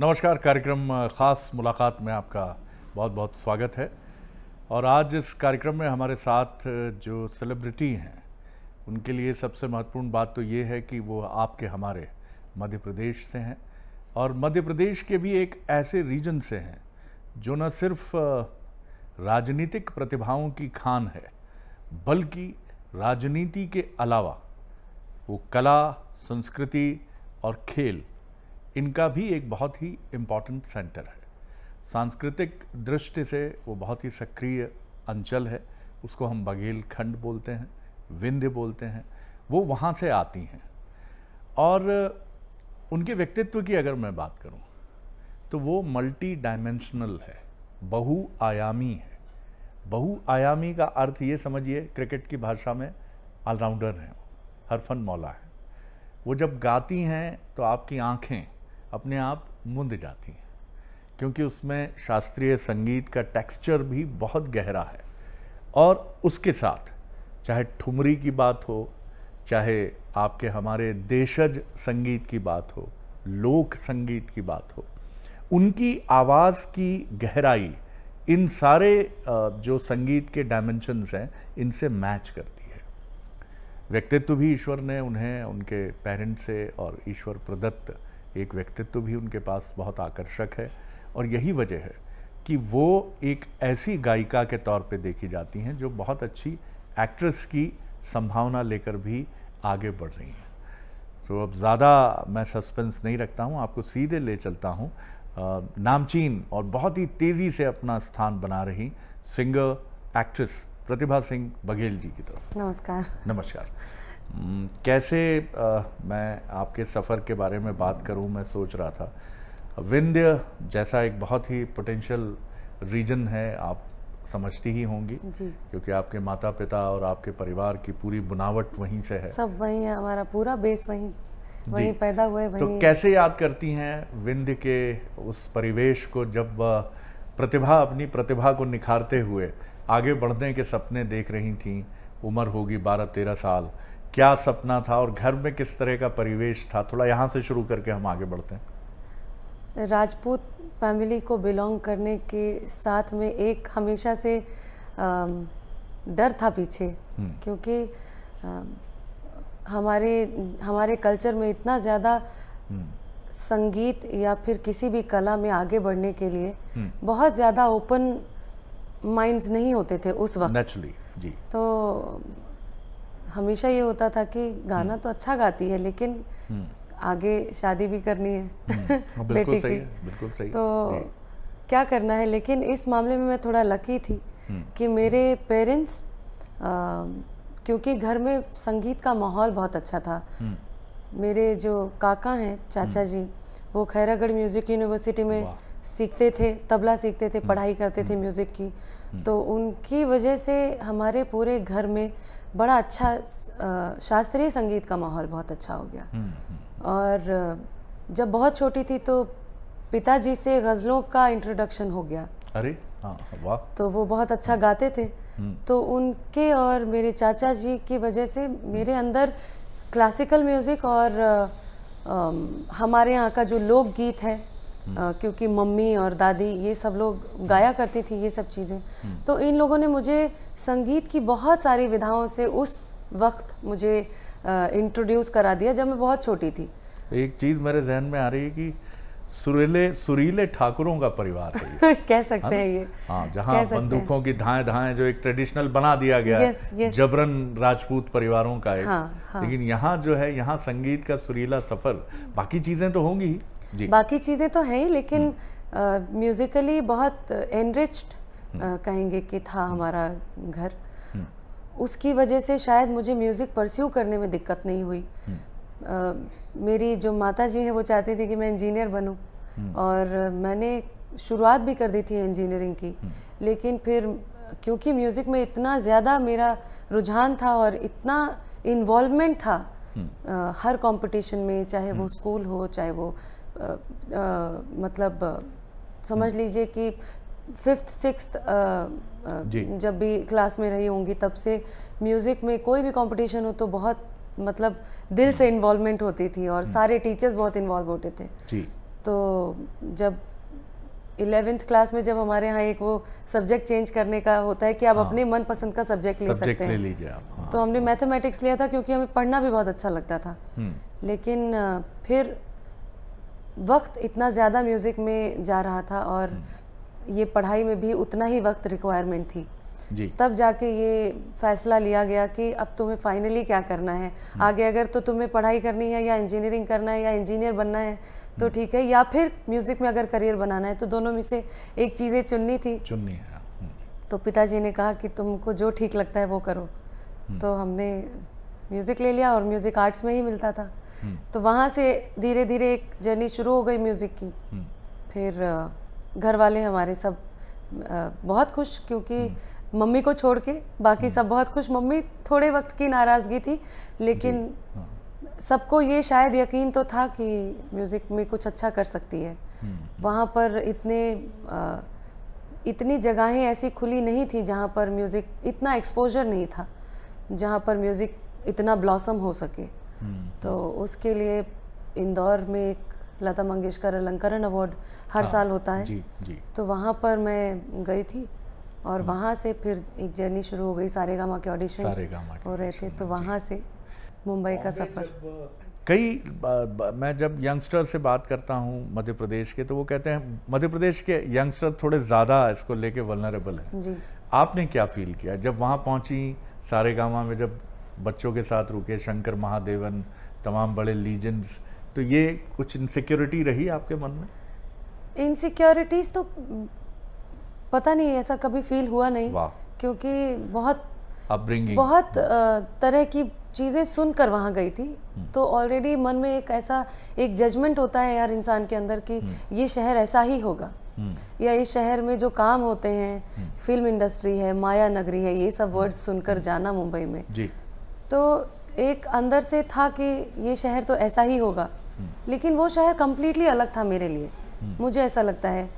नमस्कार कार्यक्रम ख़ास मुलाकात में आपका बहुत बहुत स्वागत है और आज इस कार्यक्रम में हमारे साथ जो सेलिब्रिटी हैं उनके लिए सबसे महत्वपूर्ण बात तो ये है कि वो आपके हमारे मध्य प्रदेश से हैं और मध्य प्रदेश के भी एक ऐसे रीजन से हैं जो न सिर्फ राजनीतिक प्रतिभाओं की खान है बल्कि राजनीति के अलावा वो कला संस्कृति और खेल इनका भी एक बहुत ही इम्पॉर्टेंट सेंटर है सांस्कृतिक दृष्टि से वो बहुत ही सक्रिय अंचल है उसको हम बघेल खंड बोलते हैं विंध्य बोलते हैं वो वहाँ से आती हैं और उनके व्यक्तित्व की अगर मैं बात करूँ तो वो मल्टी डायमेंशनल है बहुआयामी है बहुआयामी का अर्थ ये समझिए क्रिकेट की भाषा में ऑलराउंडर हैं हरफन मौला है वो जब गाती हैं तो आपकी आँखें अपने आप मुंद जाती हैं क्योंकि उसमें शास्त्रीय संगीत का टेक्सचर भी बहुत गहरा है और उसके साथ चाहे ठुमरी की बात हो चाहे आपके हमारे देशज संगीत की बात हो लोक संगीत की बात हो उनकी आवाज़ की गहराई इन सारे जो संगीत के डायमेंशंस हैं इनसे मैच करती है व्यक्तित्व भी ईश्वर ने उन्हें उनके पेरेंट्स से और ईश्वर प्रदत्त एक व्यक्तित्व भी उनके पास बहुत आकर्षक है और यही वजह है कि वो एक ऐसी गायिका के तौर पे देखी जाती हैं जो बहुत अच्छी एक्ट्रेस की संभावना लेकर भी आगे बढ़ रही हैं तो अब ज़्यादा मैं सस्पेंस नहीं रखता हूँ आपको सीधे ले चलता हूँ नामचीन और बहुत ही तेज़ी से अपना स्थान बना रही सिंगर एक्ट्रेस प्रतिभा सिंह बघेल जी की तरफ नमस्कार नमस्कार हम्म, कैसे आ, मैं आपके सफ़र के बारे में बात करूं मैं सोच रहा था विंध्य जैसा एक बहुत ही पोटेंशियल रीजन है आप समझती ही होंगी क्योंकि आपके माता पिता और आपके परिवार की पूरी बुनावट वहीं से है सब वहीं है हमारा पूरा बेस वहीं वहीं पैदा हुए तो वहीं तो कैसे याद करती हैं विंध्य के उस परिवेश को जब प्रतिभा अपनी प्रतिभा को निखारते हुए आगे बढ़ने के सपने देख रही थी उम्र होगी बारह तेरह साल क्या सपना था और घर में किस तरह का परिवेश था थोड़ा यहाँ से शुरू करके हम आगे बढ़ते हैं राजपूत फैमिली को बिलोंग करने के साथ में एक हमेशा से डर था पीछे हम्म। क्योंकि हमारे हमारे कल्चर में इतना ज़्यादा हम्म। संगीत या फिर किसी भी कला में आगे बढ़ने के लिए हम्म। बहुत ज़्यादा ओपन माइंड्स नहीं होते थे उस वक्त जी तो हमेशा ये होता था कि गाना हम्म। तो अच्छा गाती है लेकिन हम्म। आगे शादी भी करनी है हम्म। हाँ, बेटी की बिल्कुल सही तो क्या करना है लेकिन इस मामले में मैं थोड़ा लकी थी कि मेरे पेरेंट्स क्योंकि घर में संगीत का माहौल बहुत अच्छा था मेरे जो काका हैं चाचा जी वो खैरागढ़ म्यूज़िक यूनिवर्सिटी में सीखते थे तबला सीखते थे हम्म। पढ़ाई करते थे म्यूज़िक हम्म। की हम्म। तो उनकी वजह से हमारे पूरे घर में बड़ा अच्छा शास्त्रीय संगीत का माहौल बहुत अच्छा हो गया और जब बहुत छोटी थी तो पिताजी से गज़लों का इंट्रोडक्शन हो गया अरे हाँ, वाह तो वो बहुत अच्छा गाते थे तो उनके और मेरे चाचा जी की वजह से मेरे अंदर क्लासिकल म्यूज़िक और आ, आ, हमारे यहाँ का जो लोकगीत है क्योंकि मम्मी और दादी ये सब लोग गाया करती थी ये सब चीज़ें तो इन लोगों ने मुझे संगीत की बहुत सारी विधाओं से उस वक्त मुझे इंट्रोड्यूस करा दिया जब मैं बहुत छोटी थी एक चीज़ मेरे जहन में आ रही है कि सुरीले सुरीले ठाकुरों का परिवार कह सकते हाँ हैं ये हाँ जहाँ बंदूकों की धाए धाएं जो एक ट्रेडिशनल बना दिया गया येस, येस। जबरन राजपूत परिवारों का है हाँ, हाँ. लेकिन यहाँ जो है यहाँ संगीत का सुरीला सफर बाकी चीजें तो होंगी बाकी चीज़ें तो हैं ही लेकिन म्यूज़िकली हम्म। बहुत एनरिच्ड हम्म। कहेंगे कि था हम्म। हमारा घर उसकी वजह से शायद मुझे म्यूज़िक परस्यू करने में दिक्कत नहीं हुई आ, मेरी जो माता जी हैं वो चाहती थी कि मैं इंजीनियर बनूं और मैंने शुरुआत भी कर दी थी इंजीनियरिंग की लेकिन फिर क्योंकि म्यूज़िक में इतना ज़्यादा मेरा रुझान था और इतना इन्वॉल्वमेंट था आ, हर कंपटीशन में चाहे वो स्कूल हो चाहे वो मतलब समझ हम्म। लीजिए कि फिफ्थ सिक्स जब भी क्लास में रही होंगी तब से म्यूज़िक में कोई भी कंपटीशन हो तो बहुत मतलब दिल से इन्वॉल्वमेंट हम्म। होती थी और हम्म। सारे टीचर्स बहुत इन्वॉल्व होते थे तो जब इलेवेंथ क्लास में जब हमारे यहाँ एक वो सब्जेक्ट चेंज करने का होता है कि आप हाँ। अपने मन पसंद का सब्जेक्ट ले सब्जेक्ट सकते हैं हाँ। तो हमने मैथमेटिक्स लिया था क्योंकि हमें पढ़ना भी बहुत अच्छा लगता था लेकिन फिर वक्त इतना ज़्यादा म्यूज़िक में जा रहा था और हम्म। ये पढ़ाई में भी उतना ही वक्त रिक्वायरमेंट थी जी। तब जाके ये फैसला लिया गया कि अब तुम्हें फाइनली क्या करना है हम्म। आगे अगर तो तुम्हें पढ़ाई करनी है या इंजीनियरिंग करना है या इंजीनियर बनना है तो हम्म। ठीक है या फिर म्यूज़िक में अगर करियर बनाना है तो दोनों में से एक चीज़ें चुननी थी चुननी है हाँ। तो पिताजी ने कहा कि तुमको जो ठीक लगता है वो करो तो हमने म्यूज़िक ले लिया और म्यूज़िक आर्ट्स में ही मिलता था हम्म। तो वहाँ से धीरे धीरे एक जर्नी शुरू हो गई म्यूज़िक की हम्म। फिर घर वाले हमारे सब बहुत खुश क्योंकि हम्म। मम्मी को छोड़ के बाकी सब बहुत खुश मम्मी थोड़े वक्त की नाराज़गी थी लेकिन हाँ। सबको ये शायद यकीन तो था कि म्यूज़िक में कुछ अच्छा कर सकती है वहाँ पर इतने इतनी जगहें ऐसी खुली नहीं थी जहाँ पर म्यूज़िक इतना एक्सपोजर नहीं था जहाँ पर म्यूज़िक इतना ब्लॉसम हो सके हम्म, तो उसके लिए इंदौर में एक लता मंगेशकर अलंकरण अवार्ड हर हाँ, साल होता है जी, जी. तो वहाँ पर मैं गई थी और हाँ। वहाँ से फिर एक जर्नी शुरू हो गई सारे गामा के ऑडिशन हो रहे थे तो वहाँ से मुंबई का सफ़र कई मैं जब यंगस्टर से बात करता हूँ मध्य प्रदेश के तो वो कहते हैं मध्य प्रदेश के यंगस्टर थोड़े ज़्यादा इसको लेके वलनरेबल हैं आपने क्या फील किया जब वहाँ पहुँची सारे में जब बच्चों के साथ रुके शंकर महादेवन तमाम बड़े लीजेंड्स तो ये कुछ इनसिक्योरिटी रही आपके मन में इनसिक्योरिटीज तो पता नहीं ऐसा कभी फील हुआ नहीं क्योंकि बहुत अपब्रिंगिंग बहुत तरह की चीज़ें सुनकर वहाँ गई थी हम्म। तो ऑलरेडी मन में एक ऐसा एक जजमेंट होता है यार इंसान के अंदर कि हम्म। ये शहर ऐसा ही होगा हम्म। या इस शहर में जो काम होते हैं फिल्म इंडस्ट्री है माया नगरी है ये सब वर्ड्स सुनकर जाना मुंबई में जी तो एक अंदर से था कि ये शहर तो ऐसा ही होगा हम्म। लेकिन वो शहर कम्प्लीटली अलग था मेरे लिए हम्म। मुझे ऐसा लगता है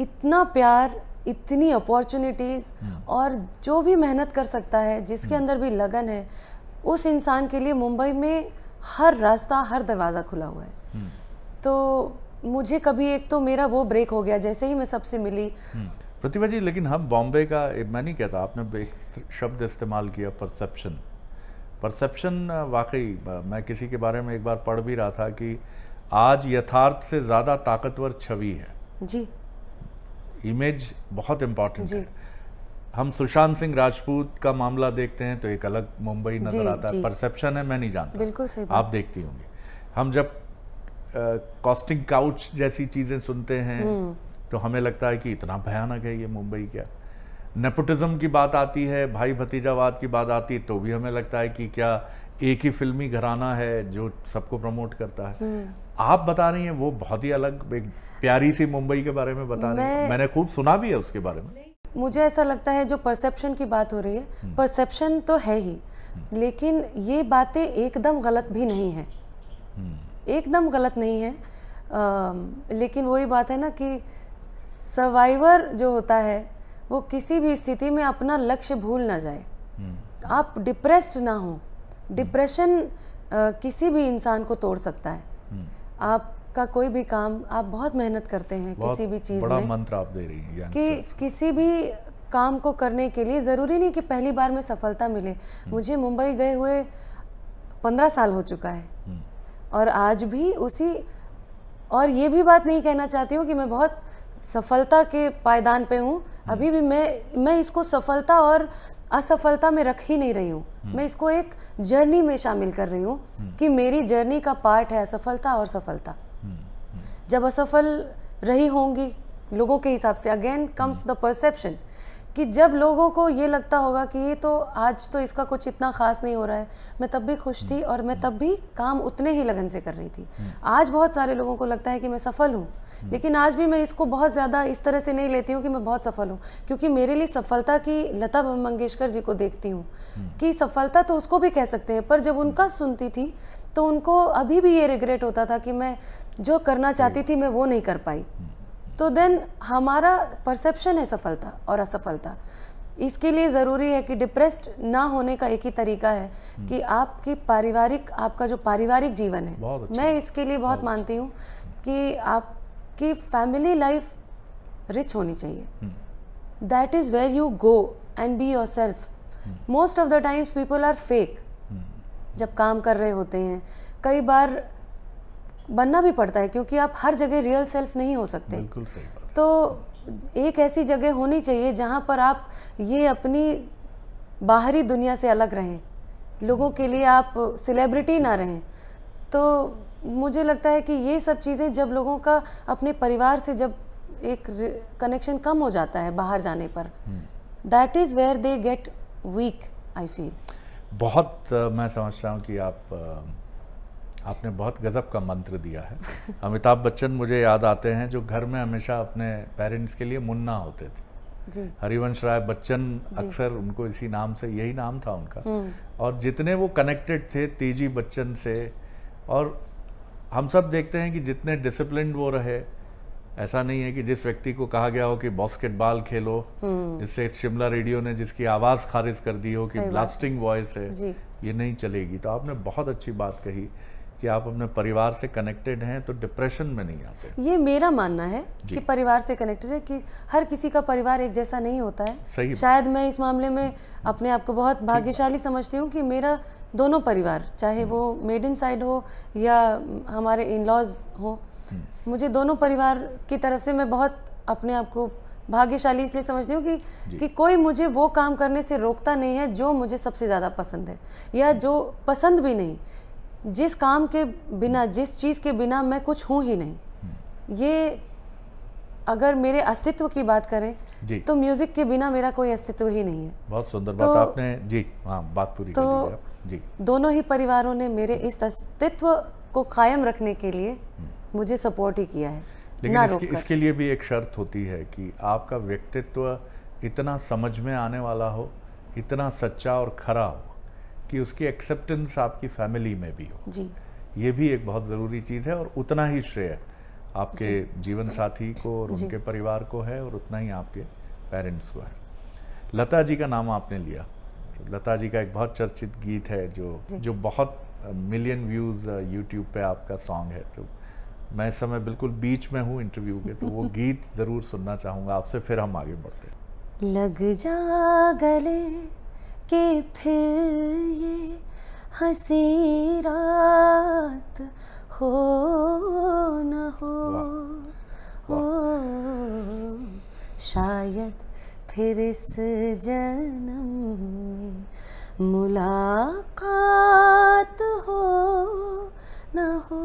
इतना प्यार इतनी अपॉर्चुनिटीज़ हम्म। और जो भी मेहनत कर सकता है जिसके अंदर भी लगन है उस इंसान के लिए मुंबई में हर रास्ता हर दरवाज़ा खुला हुआ है तो मुझे कभी एक तो मेरा वो ब्रेक हो गया जैसे ही मैं सबसे मिली प्रतिभा जी लेकिन हम बॉम्बे का मैं नहीं कहता आपने एक शब्द इस्तेमाल किया परसेप्शन परसेप्शन वाकई मैं किसी के बारे में एक बार पढ़ भी रहा था कि आज यथार्थ से ज़्यादा ताकतवर छवि है जी इमेज बहुत इम्पॉर्टेंट है हम सुशांत सिंह राजपूत का मामला देखते हैं तो एक अलग मुंबई नजर आता है परसेप्शन है मैं नहीं जानता बिल्कुल सही आप देखती होंगी हम जब कॉस्टिंग काउच जैसी चीजें सुनते हैं हम्म। तो हमें लगता है कि इतना भयानक है ये मुंबई क्या नेपोटिज्म की बात आती है भाई भतीजावाद की बात आती है तो भी हमें लगता है कि क्या एक ही फिल्मी घराना है जो सबको प्रमोट करता है हम्म। आप बता रही हैं वो बहुत ही अलग एक प्यारी सी मुंबई के बारे में बता रही हैं मैंने खूब सुना भी है उसके बारे में मुझे ऐसा लगता है जो परसेप्शन की बात हो रही है परसेप्शन हम्म। तो है ही हम्म। लेकिन ये बातें एकदम गलत भी नहीं है एकदम गलत नहीं है आ, लेकिन वही बात है ना कि सर्वाइवर जो होता है वो किसी भी स्थिति में अपना लक्ष्य भूल ना जाए हम्म। आप डिप्रेस्ड ना हो डिप्रेशन किसी भी इंसान को तोड़ सकता है हम्म। आपका कोई भी काम आप बहुत मेहनत करते हैं किसी भी चीज़ में मंत्र आप दे रही हैं कि किसी भी काम को करने के लिए ज़रूरी नहीं कि पहली बार में सफलता मिले हम्म। मुझे मुंबई गए हुए पंद्रह साल हो चुका है और आज भी उसी और ये भी बात नहीं कहना चाहती हूँ कि मैं बहुत सफलता के पायदान पे हूँ अभी भी मैं मैं इसको सफलता और असफलता में रख ही नहीं रही हूँ हम्म। मैं इसको एक जर्नी में शामिल कर रही हूँ हम्म। कि मेरी जर्नी का पार्ट है असफलता और सफलता हम्म, जब असफल रही होंगी लोगों के हिसाब से अगेन कम्स द परसेप्शन कि जब लोगों को ये लगता होगा कि ये तो आज तो इसका कुछ इतना ख़ास नहीं हो रहा है मैं तब भी खुश थी और मैं तब भी काम उतने ही लगन से कर रही थी आज बहुत सारे लोगों को लगता है कि मैं सफल हूँ लेकिन आज भी मैं इसको बहुत ज़्यादा इस तरह से नहीं लेती हूँ कि मैं बहुत सफल हूँ क्योंकि मेरे लिए सफलता की लता मंगेशकर जी को देखती हूँ कि सफलता तो उसको भी कह सकते हैं पर जब उनका सुनती थी तो उनको अभी भी ये रिग्रेट होता था कि मैं जो करना चाहती थी मैं वो नहीं कर पाई तो देन हमारा परसेप्शन है सफलता और असफलता इसके लिए ज़रूरी है कि डिप्रेस्ड ना होने का एक ही तरीका है कि हम्म। आपकी पारिवारिक आपका जो पारिवारिक जीवन है अच्छा। मैं इसके लिए बहुत, बहुत मानती हूँ कि आप कि फैमिली लाइफ रिच होनी चाहिए that is where you go and be yourself most of the times people are fake जब काम कर रहे होते हैं कई बार बनना भी पड़ता है क्योंकि आप हर जगह रियल सेल्फ नहीं हो सकते तो एक ऐसी जगह होनी चाहिए जहाँ पर आप ये अपनी बाहरी दुनिया से अलग रहें लोगों के लिए आप सेलिब्रिटी ना रहें तो मुझे लगता है कि ये सब चीज़ें जब लोगों का अपने परिवार से जब एक कनेक्शन कम हो जाता है बाहर जाने पर that is where they get weak I feel बहुत uh, मैं समझता हूँ कि आप uh, आपने बहुत गज़ब का मंत्र दिया है अमिताभ बच्चन मुझे याद आते हैं जो घर में हमेशा अपने पेरेंट्स के लिए मुन्ना होते थे हरिवंश राय बच्चन अक्सर उनको इसी नाम से यही नाम था उनका हम्म। और जितने वो कनेक्टेड थे तेजी बच्चन से और हम सब देखते हैं कि जितने डिसिप्लिन वो रहे ऐसा नहीं है कि जिस व्यक्ति को कहा गया हो कि बास्केटबॉल खेलो हम्म। जिससे शिमला रेडियो ने जिसकी आवाज़ खारिज कर दी हो कि ब्लास्टिंग वॉइस है ये नहीं चलेगी तो आपने बहुत अच्छी बात कही कि आप अपने परिवार से कनेक्टेड हैं तो डिप्रेशन में नहीं आते ये मेरा मानना है कि परिवार से कनेक्टेड है कि हर किसी का परिवार एक जैसा नहीं होता है सही शायद मैं इस मामले में अपने आप को बहुत भाग्यशाली समझती हूँ कि मेरा दोनों परिवार चाहे वो मेड इन साइड हो या हमारे इन लॉज हो मुझे दोनों परिवार की तरफ से मैं बहुत अपने आप को भाग्यशाली इसलिए समझती हूँ कि कि कोई मुझे वो काम करने से रोकता नहीं है जो मुझे सबसे ज़्यादा पसंद है या जो पसंद भी नहीं जिस काम के बिना जिस चीज़ के बिना मैं कुछ हूँ ही नहीं हम्म। ये अगर मेरे अस्तित्व की बात करें तो म्यूजिक के बिना मेरा कोई अस्तित्व ही नहीं है बहुत सुंदर तो, बात आपने जी हाँ बात पूरी तो जी दोनों ही परिवारों ने मेरे इस अस्तित्व को कायम रखने के लिए हम्म। मुझे सपोर्ट ही किया है लेकिन ना इसके, इसके लिए भी एक शर्त होती है कि आपका व्यक्तित्व इतना समझ में आने वाला हो इतना सच्चा और खरा हो कि उसकी एक्सेप्टेंस आपकी फैमिली में भी हो जी ये भी एक बहुत ज़रूरी चीज़ है और उतना ही श्रेय आपके जीवन साथी को और उनके परिवार को है और उतना ही आपके पेरेंट्स को है लता जी का नाम आपने लिया लता जी का एक बहुत चर्चित गीत है जो जो बहुत मिलियन व्यूज़ यूट्यूब पे आपका सॉन्ग है तो मैं इस समय बिल्कुल बीच में हूँ इंटरव्यू के तो वो गीत ज़रूर सुनना चाहूँगा आपसे फिर हम आगे बढ़ते लग जा गले के फिर ये हसी रात हो न हो ओ, शायद फिर इस जन्म में मुलाकात हो न हो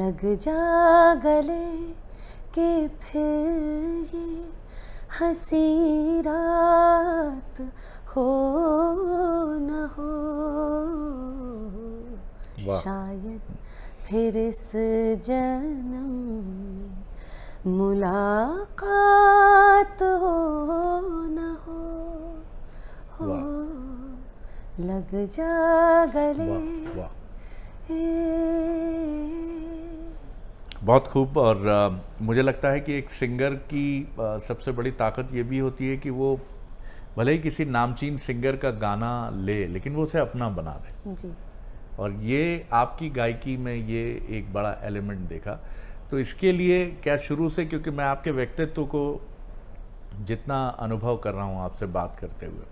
लग जा गले के फिर ये हसीरात रात हो न हो शायद फिर इस जन्म मुलाकात हो न हो हो लग जा गले वाह, बहुत खूब और आ, मुझे लगता है कि एक सिंगर की आ, सबसे बड़ी ताकत ये भी होती है कि वो भले ही किसी नामचीन सिंगर का गाना ले लेकिन वो उसे अपना बना दे जी और ये आपकी गायकी में ये एक बड़ा एलिमेंट देखा तो इसके लिए क्या शुरू से क्योंकि मैं आपके व्यक्तित्व को जितना अनुभव कर रहा हूँ आपसे बात करते हुए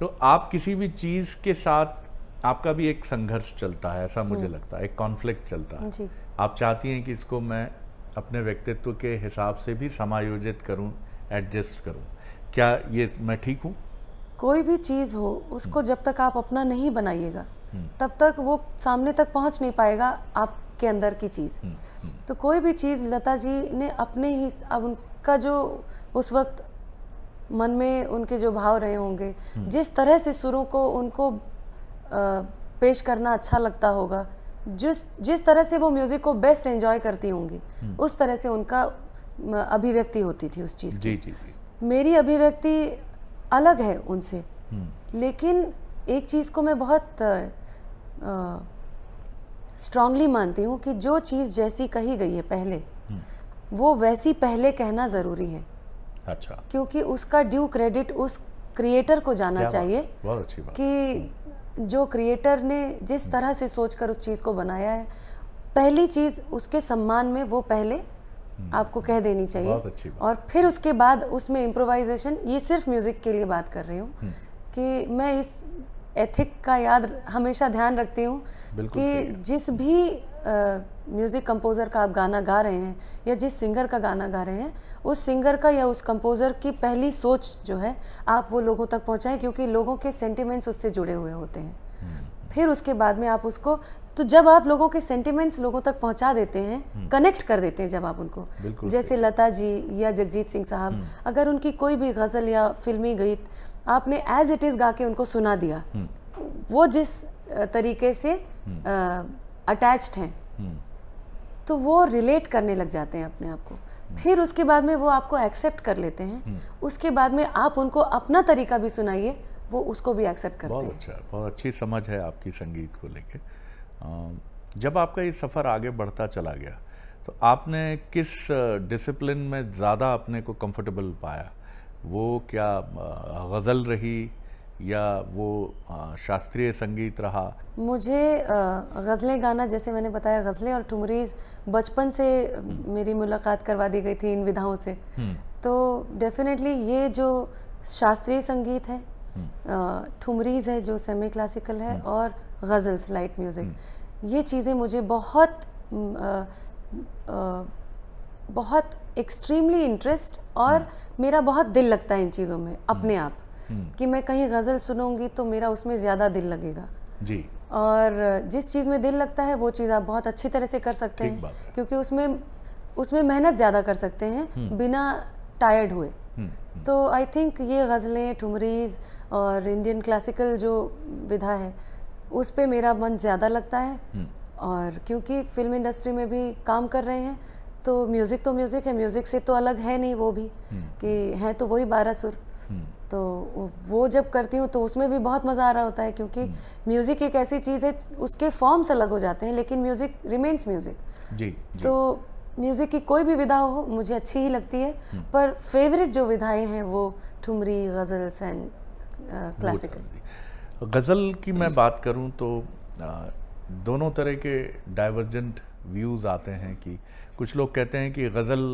तो आप किसी भी चीज़ के साथ आपका भी एक संघर्ष चलता है ऐसा मुझे हम्म। लगता है एक कॉन्फ्लिक्ट चलता है जी। आप चाहती हैं कि इसको मैं अपने व्यक्तित्व के हिसाब से भी समायोजित करूं एडजस्ट करूं क्या ये मैं ठीक हूं कोई भी चीज़ हो उसको हम्म। जब तक आप अपना नहीं बनाइएगा हम्म। तब तक वो सामने तक पहुंच नहीं पाएगा आपके अंदर की चीज़ तो कोई भी चीज़ लता जी ने अपने ही अब उनका जो उस वक्त मन में उनके जो भाव रहे होंगे जिस तरह से सुरों को उनको पेश करना अच्छा लगता होगा जिस जिस तरह से वो म्यूज़िक को बेस्ट एंजॉय करती होंगी हम्म। उस तरह से उनका अभिव्यक्ति होती थी उस चीज़ की मेरी अभिव्यक्ति अलग है उनसे हम्म। लेकिन एक चीज़ को मैं बहुत स्ट्रांगली मानती हूँ कि जो चीज़ जैसी कही गई है पहले हम्म। वो वैसी पहले कहना ज़रूरी है अच्छा क्योंकि उसका ड्यू क्रेडिट उस क्रिएटर को जाना चाहिए कि जो क्रिएटर ने जिस तरह से सोचकर उस चीज़ को बनाया है पहली चीज़ उसके सम्मान में वो पहले हम्म। आपको कह देनी चाहिए और फिर उसके बाद उसमें इम्प्रोवाइजेशन ये सिर्फ म्यूज़िक के लिए बात कर रही हूँ हम्म। कि मैं इस एथिक का याद हमेशा ध्यान रखती हूँ कि जिस भी आ, म्यूज़िक कंपोज़र का आप गाना गा रहे हैं या जिस सिंगर का गाना गा रहे हैं उस सिंगर का या उस कंपोज़र की पहली सोच जो है आप वो लोगों तक पहुँचाएँ क्योंकि लोगों के सेंटिमेंट्स उससे जुड़े हुए होते हैं हम्म। फिर उसके बाद में आप उसको तो जब आप लोगों के सेंटिमेंट्स लोगों तक पहुंचा देते हैं कनेक्ट हम्म। कर देते हैं जब आप उनको जैसे लता जी या जगजीत सिंह साहब हम्म। अगर उनकी कोई भी गज़ल या फिल्मी गीत आपने एज इट इज़ गा के उनको सुना दिया वो जिस तरीके से अटैच्ड हैं तो वो रिलेट करने लग जाते हैं अपने आप को हम्म। फिर उसके बाद में वो आपको एक्सेप्ट कर लेते हैं हम्म। उसके बाद में आप उनको अपना तरीका भी सुनाइए वो उसको भी एक्सेप्ट करते बहुत हैं अच्छा बहुत अच्छी समझ है आपकी संगीत को लेके जब आपका ये सफ़र आगे बढ़ता चला गया तो आपने किस डिसिप्लिन में ज़्यादा अपने को कंफर्टेबल पाया वो क्या गज़ल रही या वो शास्त्रीय संगीत रहा मुझे गज़लें गाना जैसे मैंने बताया गज़लें और ठुमरीज बचपन से हम्म। मेरी मुलाकात करवा दी गई थी इन विधाओं से हम्म। तो डेफिनेटली ये जो शास्त्रीय संगीत है हम्म। ठुमरीज है जो सेमी क्लासिकल है और गज़ल्स लाइट म्यूज़िक ये चीज़ें मुझे बहुत आ, आ, बहुत एक्सट्रीमली इंटरेस्ट और मेरा बहुत दिल लगता है इन चीज़ों में अपने आप हम्म। कि मैं कहीं गज़ल सुनूंगी तो मेरा उसमें ज़्यादा दिल लगेगा जी और जिस चीज़ में दिल लगता है वो चीज़ आप बहुत अच्छी तरह से कर सकते हैं क्योंकि उसमें उसमें मेहनत ज़्यादा कर सकते हैं हम्म। बिना टायर्ड हुए हम्म, तो आई थिंक ये गज़लें ठुमरीज और इंडियन क्लासिकल जो विधा है उस पर मेरा मन ज़्यादा लगता है और क्योंकि फिल्म इंडस्ट्री में भी काम कर रहे हैं तो म्यूज़िक तो म्यूज़िक है म्यूज़िक से तो अलग है नहीं वो भी कि है तो वही बारह सुर तो वो जब करती हूँ तो उसमें भी बहुत मज़ा आ रहा होता है क्योंकि हम्म। म्यूज़िक एक ऐसी चीज़ है उसके फॉर्म्स अलग हो जाते हैं लेकिन म्यूज़िक रिमेन्स म्यूज़िक जी, तो म्यूज़िक की कोई भी विधा हो मुझे अच्छी ही लगती है हम्म। पर फेवरेट जो विधाएँ हैं वो ठुमरी गज़ल्स एंड क्लासिकल गज़ल की मैं बात करूँ तो दोनों तरह के डाइवर्जेंट व्यूज़ आते हैं कि कुछ लोग कहते हैं कि गज़ल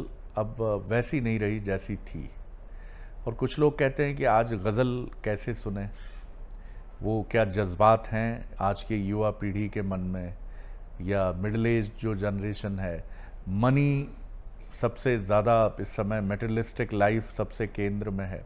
अब वैसी नहीं रही जैसी थी और कुछ लोग कहते हैं कि आज गज़ल कैसे सुने वो क्या जज्बात हैं आज के युवा पीढ़ी के मन में या मिडल एज जो जनरेशन है मनी सबसे ज़्यादा इस समय मेटलिस्टिक लाइफ सबसे केंद्र में है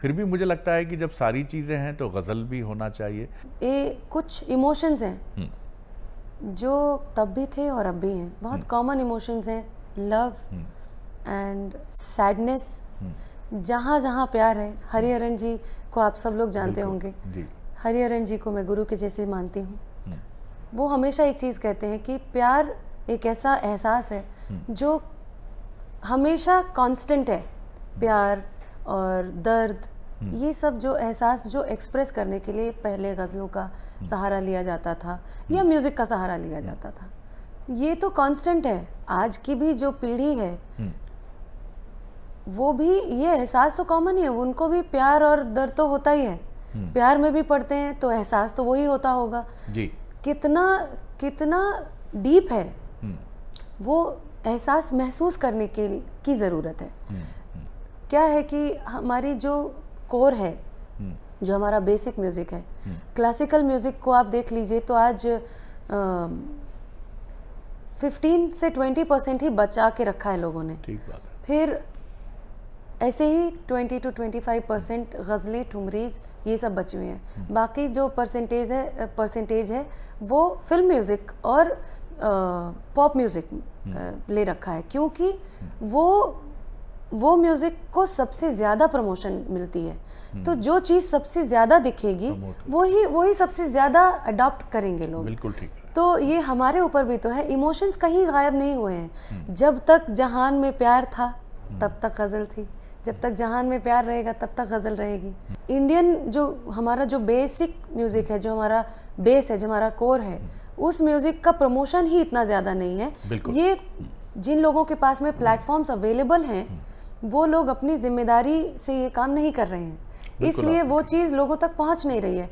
फिर भी मुझे लगता है कि जब सारी चीज़ें हैं तो गज़ल भी होना चाहिए ये कुछ इमोशंस हैं हम्म। जो तब भी थे और अब भी हैं बहुत कॉमन हम्म। इमोशंस हैं लव एंड सैडनेस जहाँ जहाँ प्यार है हरिहरन जी को आप सब लोग जानते होंगे हरिहरन जी को मैं गुरु के जैसे मानती हूँ हम्म। वो हमेशा एक चीज़ कहते हैं कि प्यार एक ऐसा एहसास है हम्म। जो हमेशा कांस्टेंट है हम्म। प्यार और दर्द ये सब जो एहसास जो एक्सप्रेस करने के लिए पहले गज़लों का सहारा लिया जाता था या म्यूज़िक का सहारा लिया जाता था ये तो कांस्टेंट है आज की भी जो पीढ़ी है वो भी ये एहसास तो कॉमन ही है उनको भी प्यार और दर्द तो होता ही है हम्म। प्यार में भी पढ़ते हैं तो एहसास तो वही होता होगा जी कितना कितना डीप है हम्म। वो एहसास महसूस करने के की ज़रूरत है हम्म, क्या है कि हमारी जो कोर है जो हमारा बेसिक म्यूज़िक है क्लासिकल म्यूज़िक को आप देख लीजिए तो आज फिफ्टीन से ट्वेंटी परसेंट ही बचा के रखा है लोगों ने ठीक बात फिर ऐसे ही 20 टू 25 परसेंट गज़लें ठुमरीज ये सब बची हुई हैं हम्म। बाकी जो परसेंटेज है परसेंटेज है वो फिल्म म्यूज़िक और पॉप म्यूज़िक हम्म। ले रखा है क्योंकि हम्म। वो वो म्यूज़िक को सबसे ज़्यादा प्रमोशन मिलती है तो जो चीज़ सबसे ज़्यादा दिखेगी वही वही सबसे ज़्यादा अडॉप्ट करेंगे लोग बिल्कुल ठीक तो ये हमारे ऊपर भी तो है इमोशंस कहीं गायब नहीं हुए हैं जब तक जहान में प्यार था तब तक गज़ल थी जब तक जहान में प्यार रहेगा तब तक गज़ल रहेगी इंडियन जो हमारा जो बेसिक म्यूज़िक है जो हमारा बेस है जो हमारा कोर है उस म्यूज़िक का प्रमोशन ही इतना ज़्यादा नहीं है ये जिन लोगों के पास में प्लेटफॉर्म्स अवेलेबल हैं वो लोग अपनी जिम्मेदारी से ये काम नहीं कर रहे हैं इसलिए वो चीज़ लोगों तक पहुंच नहीं रही है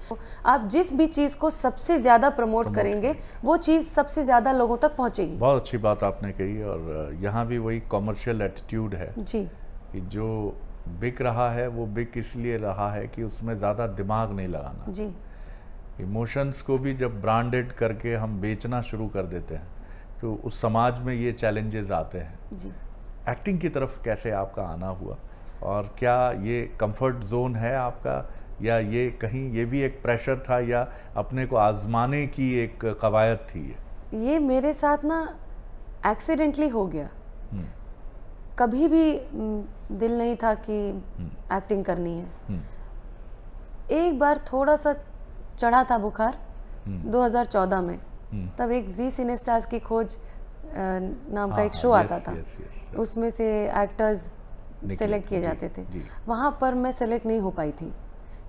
आप जिस भी चीज़ को सबसे ज़्यादा प्रमोट करेंगे वो चीज़ सबसे ज़्यादा लोगों तक पहुंचेगी बहुत अच्छी बात आपने कही और यहाँ भी वही कॉमर्शियल एटीट्यूड है जी कि जो बिक रहा है वो बिक इसलिए रहा है कि उसमें ज़्यादा दिमाग नहीं लगाना जी इमोशंस को भी जब ब्रांडेड करके हम बेचना शुरू कर देते हैं तो उस समाज में ये चैलेंजेस आते हैं जी एक्टिंग की तरफ कैसे आपका आना हुआ और क्या ये कंफर्ट जोन है आपका या ये कहीं ये भी एक प्रेशर था या अपने को आजमाने की एक कवायद थी ये ये मेरे साथ ना एक्सीडेंटली हो गया हम्म। कभी भी दिल नहीं था कि एक्टिंग हम्म। करनी है हम्म। एक बार थोड़ा सा चढ़ा था बुखार 2014 हम्म। में तब एक जी सिने स्टार्स की खोज नाम का एक शो हाँ, हाँ, आता था उसमें से एक्टर्स सेलेक्ट किए जाते थे वहाँ पर मैं सेलेक्ट नहीं हो पाई थी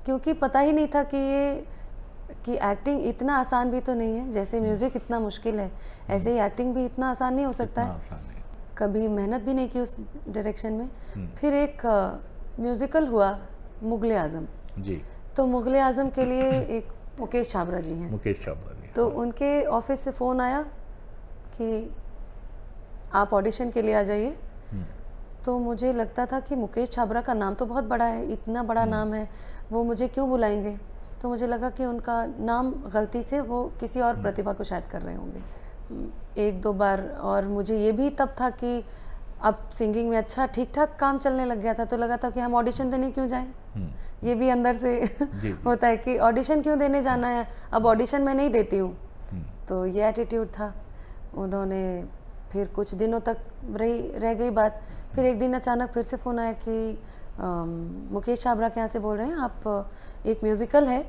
क्योंकि पता ही नहीं था कि ये कि एक्टिंग इतना आसान भी तो नहीं है जैसे म्यूज़िक इतना मुश्किल है ऐसे ही एक्टिंग भी इतना आसान नहीं हो सकता है कभी मेहनत भी नहीं की उस डायरेक्शन में हम्म। फिर एक म्यूज़िकल हुआ मुगल आज़म जी तो मुगल आज़म के लिए एक मुकेश छाबरा जी हैं मुकेश छाबरा जी तो हाँ। उनके ऑफिस से फ़ोन आया कि आप ऑडिशन के लिए आ जाइए हम्म। तो मुझे लगता था कि मुकेश छाबरा का नाम तो बहुत बड़ा है इतना बड़ा हम्म। नाम है वो मुझे क्यों बुलाएंगे तो मुझे लगा कि उनका नाम गलती से वो किसी और प्रतिभा को शायद कर रहे होंगे एक दो बार और मुझे ये भी तब था कि अब सिंगिंग में अच्छा ठीक ठाक काम चलने लग गया था तो लगा था कि हम ऑडिशन देने क्यों जाएं हम्म। ये भी अंदर से होता है कि ऑडिशन क्यों देने जाना है अब ऑडिशन मैं नहीं देती हूँ हम्म। तो ये एटीट्यूड था उन्होंने फिर कुछ दिनों तक रही रह गई बात फिर एक दिन अचानक फिर से फ़ोन आया कि आ, मुकेश छाबरा के यहाँ से बोल रहे हैं आप एक म्यूज़िकल है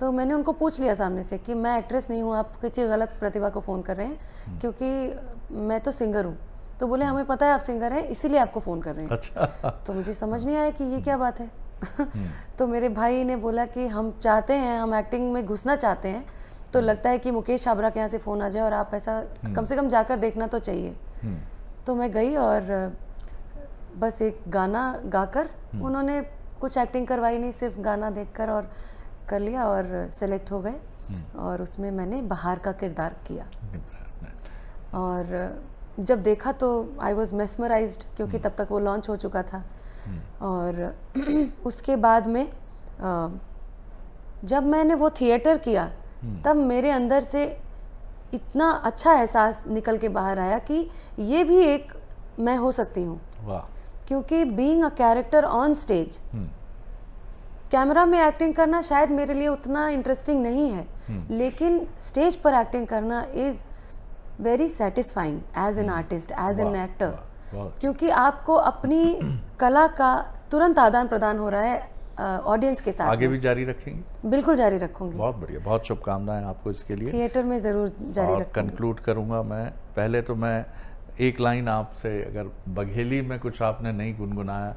तो मैंने उनको पूछ लिया सामने से कि मैं एक्ट्रेस नहीं हूँ आप किसी गलत प्रतिभा को फ़ोन कर रहे हैं हम्म। क्योंकि मैं तो सिंगर हूँ तो बोले हमें पता है आप सिंगर हैं इसीलिए आपको फ़ोन कर रहे हैं अच्छा तो मुझे समझ नहीं आया कि ये क्या बात है हम्म। तो मेरे भाई ने बोला कि हम चाहते हैं हम एक्टिंग में घुसना चाहते हैं तो हम्म। लगता है कि मुकेश छाबरा के यहाँ से फ़ोन आ जाए और आप ऐसा कम से कम जाकर देखना तो चाहिए तो मैं गई और बस एक गाना गाकर उन्होंने कुछ एक्टिंग करवाई नहीं सिर्फ गाना देखकर और कर लिया और सेलेक्ट हो गए हम्म। और उसमें मैंने बाहर का किरदार किया और जब देखा तो आई वॉज मेसमराइज क्योंकि हम्म। तब तक वो लॉन्च हो चुका था हम्म। और उसके बाद में जब मैंने वो थिएटर किया तब मेरे अंदर से इतना अच्छा एहसास निकल के बाहर आया कि ये भी एक मैं हो सकती हूँ क्योंकि being a character on stage camera में एक्टिंग करना शायद मेरे लिए उतना इंटरेस्टिंग नहीं है हम्म। लेकिन स्टेज पर एक्टिंग करना is very satisfying as an artist as an actor क्योंकि आपको अपनी कला का तुरंत आदान प्रदान हो रहा है ऑडियंस के साथ आगे भी जारी रखेंगे बिल्कुल जारी रखूंगी बहुत बढ़िया बहुत शुभकामनाएं आपको इसके लिए थिएटर में ज़रूर जारी कंक्लूड करूंगा मैं पहले तो मैं एक लाइन आपसे अगर बघेली में कुछ आपने नहीं गुनगुनाया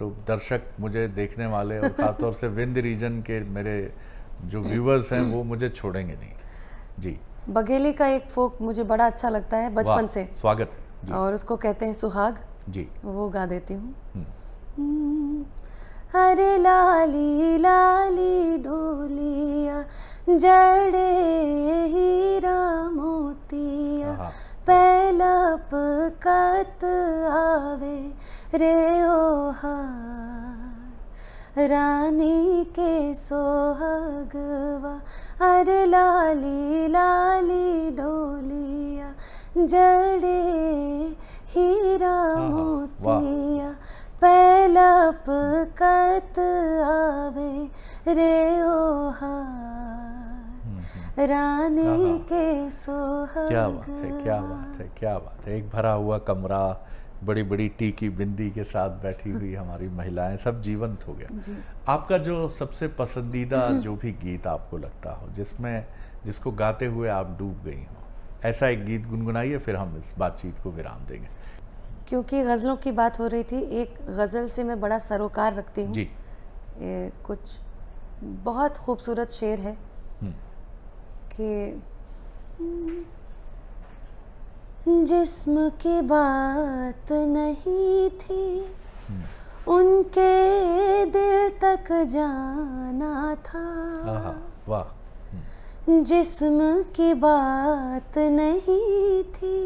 तो दर्शक मुझे देखने वाले और खासतौर से विंद रीजन के मेरे जो व्यूवर्स हैं वो मुझे छोड़ेंगे नहीं जी बघेली का एक फोक मुझे बड़ा अच्छा लगता है बचपन से स्वागत है और उसको कहते हैं सुहाग जी वो गा देती हूँ अरे हम्म। हम्म, लाली लाली डोलिया जड़े ही मोतिया हाँ। पहला पकत आवे रे ओहार रानी के सोहगवा अरे लाली लाली डोलिया जड़े हीरा मोतिया पहला पकत आवे रे ओहार रानी हाँ, हाँ। के सोहा क्या बात है क्या बात है क्या बात है एक भरा हुआ कमरा बड़ी बड़ी टी की बिंदी के साथ बैठी हुई हमारी महिलाएं सब जीवंत हो गया जी। आपका जो सबसे पसंदीदा जो भी गीत आपको लगता हो जिसमें जिसको गाते हुए आप डूब गई हो ऐसा एक गीत गुनगुनाइए फिर हम इस बातचीत को विराम देंगे क्योंकि गज़लों की बात हो रही थी एक गज़ल से मैं बड़ा सरोकार रखती हूँ कुछ बहुत खूबसूरत शेर है हम्म। के जिस्म की बात नहीं थी हम्म। उनके दिल तक जाना था वाह हम्म। जिस्म की बात नहीं थी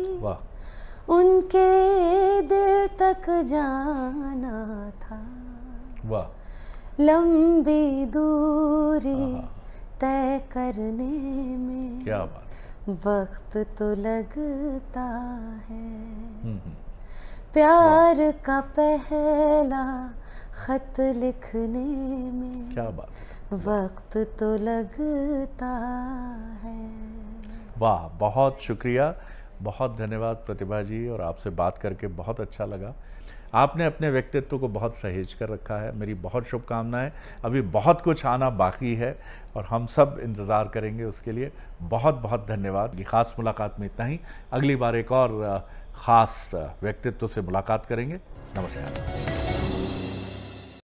उनके दिल तक जाना था वाह लंबी दूरी तय करने में क्या बात वक्त तो लगता है हम्म, हम्म। प्यार का पहला खत लिखने में क्या बात वक्त तो लगता है वाह बहुत शुक्रिया बहुत धन्यवाद प्रतिभा जी और आपसे बात करके बहुत अच्छा लगा आपने अपने व्यक्तित्व को बहुत सहेज कर रखा है मेरी बहुत शुभकामनाएं अभी बहुत कुछ आना बाकी है और हम सब इंतज़ार करेंगे उसके लिए बहुत बहुत धन्यवाद ये ख़ास मुलाकात में इतना ही अगली बार एक और ख़ास व्यक्तित्व से मुलाकात करेंगे नमस्कार